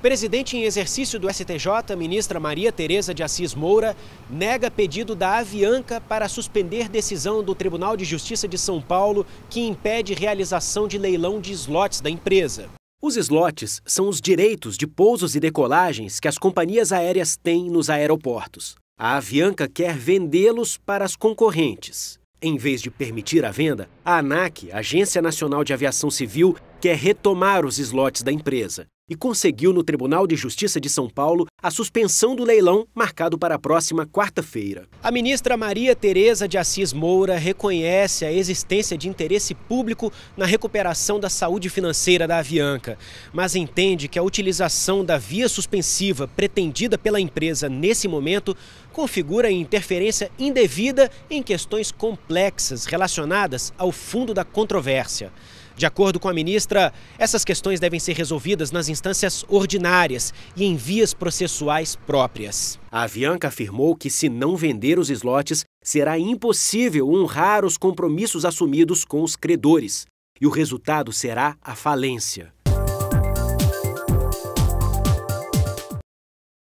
Presidente em exercício do STJ, ministra Maria Tereza de Assis Moura, nega pedido da Avianca para suspender decisão do Tribunal de Justiça de São Paulo que impede realização de leilão de slots da empresa. Os slots são os direitos de pousos e decolagens que as companhias aéreas têm nos aeroportos. A Avianca quer vendê-los para as concorrentes. Em vez de permitir a venda, a ANAC, Agência Nacional de Aviação Civil, quer retomar os slots da empresa e conseguiu no Tribunal de Justiça de São Paulo a suspensão do leilão marcado para a próxima quarta-feira. A ministra Maria Tereza de Assis Moura reconhece a existência de interesse público na recuperação da saúde financeira da Avianca, mas entende que a utilização da via suspensiva pretendida pela empresa nesse momento configura interferência indevida em questões complexas relacionadas ao fundo da controvérsia. De acordo com a ministra, essas questões devem ser resolvidas nas instâncias ordinárias e em vias processuais próprias. A Avianca afirmou que, se não vender os slots, será impossível honrar os compromissos assumidos com os credores. E o resultado será a falência.